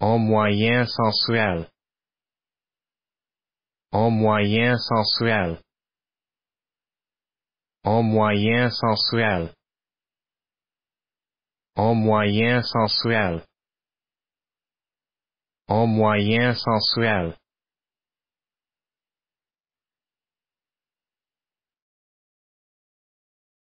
en moyen sensuel, en moyen sensuel, en moyen sensuel, en moyen sensuel, en moyen sensuel.